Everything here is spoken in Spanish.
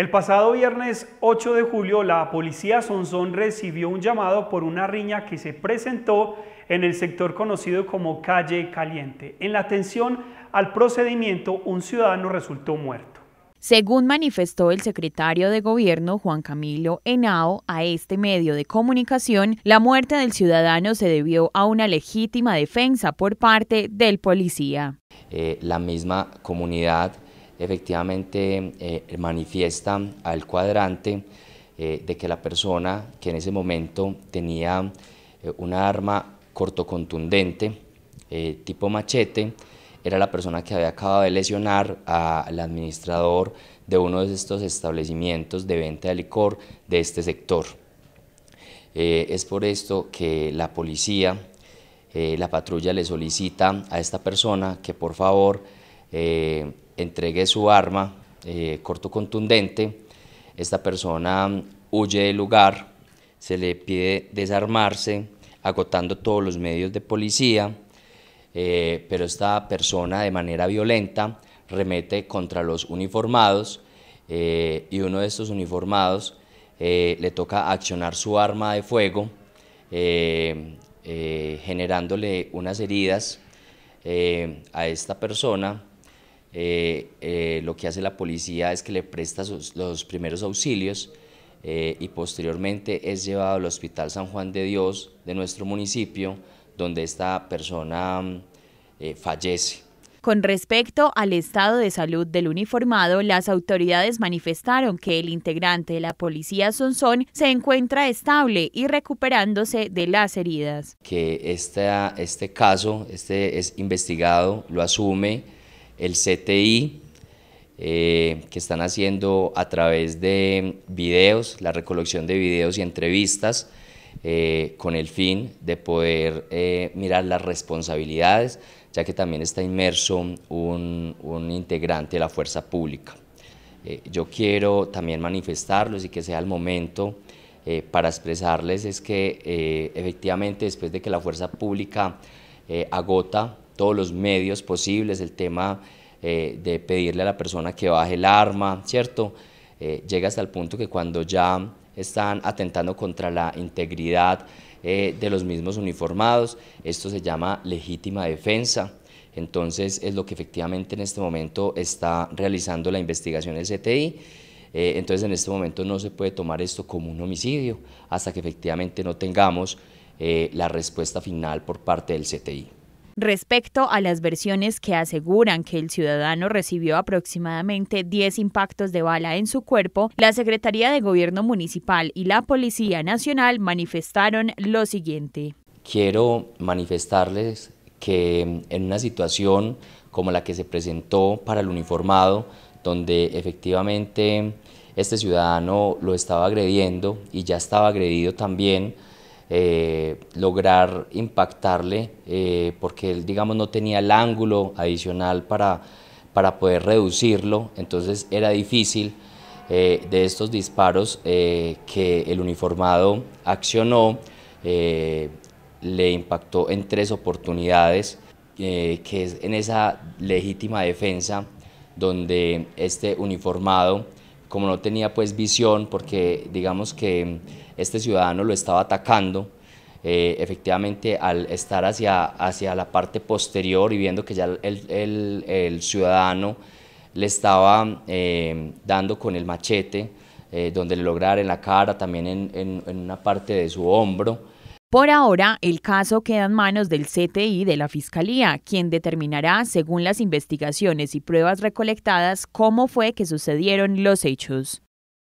El pasado viernes 8 de julio, la policía Sonsón recibió un llamado por una riña que se presentó en el sector conocido como Calle Caliente. En la atención al procedimiento, un ciudadano resultó muerto. Según manifestó el secretario de Gobierno Juan Camilo Henao a este medio de comunicación, la muerte del ciudadano se debió a una legítima defensa por parte del policía. Eh, la misma comunidad efectivamente eh, manifiesta al cuadrante eh, de que la persona que en ese momento tenía un eh, una arma cortocontundente tipo machete era la persona que había acabado de lesionar al administrador de uno de estos establecimientos de venta de licor de este sector. es por esto que la policía, la patrulla le solicita a esta persona que por favor eh, entregue su arma, eh, corto contundente, esta persona huye del lugar, se le pide desarmarse, agotando todos los medios de policía, eh, pero esta persona de manera violenta remete contra los uniformados y uno de estos uniformados le toca accionar su arma de fuego, generándole unas heridas a esta persona eh, eh, lo que hace la policía es que le presta los primeros auxilios eh, y posteriormente es llevado al Hospital San Juan de Dios de nuestro municipio, donde esta persona fallece. Con respecto al estado de salud del uniformado, las autoridades manifestaron que el integrante de la policía Sonsón se encuentra estable y recuperándose de las heridas. Que este caso este es investigado, lo asume el CTI, eh, que están haciendo a través de videos, la recolección de videos y entrevistas, eh, con el fin de poder eh, mirar las responsabilidades, ya que también está inmerso un, integrante de la fuerza pública. yo quiero también manifestarlo y que sea el momento para expresarles es que efectivamente después de que la fuerza pública agota todos los medios posibles, el tema eh, de pedirle a la persona que baje el arma, ¿cierto? Eh, llega hasta el punto que cuando ya están atentando contra la integridad eh, de los mismos uniformados, esto se llama legítima defensa. Entonces es lo que efectivamente en este momento está realizando la investigación del CTI. entonces en este momento no se puede tomar esto como un homicidio hasta que efectivamente no tengamos la respuesta final por parte del CTI. Respecto a las versiones que aseguran que el ciudadano recibió aproximadamente 10 impactos de bala en su cuerpo, la Secretaría de Gobierno Municipal y la Policía Nacional manifestaron lo siguiente. Quiero manifestarles que mm, en una situación como la que se presentó para el uniformado, donde efectivamente este ciudadano lo estaba agrediendo y ya estaba agredido también, eh, lograr impactarle, eh, porque él, digamos, no tenía el ángulo adicional para, para poder reducirlo, entonces era difícil eh, de estos disparos que el uniformado accionó, le impactó en tres oportunidades, que es en esa legítima defensa donde este uniformado como no tenía pues visión, porque digamos que mm, este ciudadano lo estaba atacando, eh, efectivamente al estar hacia, hacia la parte posterior y viendo que ya el, ciudadano le estaba eh, dando con el machete, eh, donde le logra en la cara, también en una parte de su hombro, por ahora, el caso queda en manos del CTI de la Fiscalía, quien determinará, según las investigaciones y pruebas recolectadas, cómo fue que sucedieron los hechos.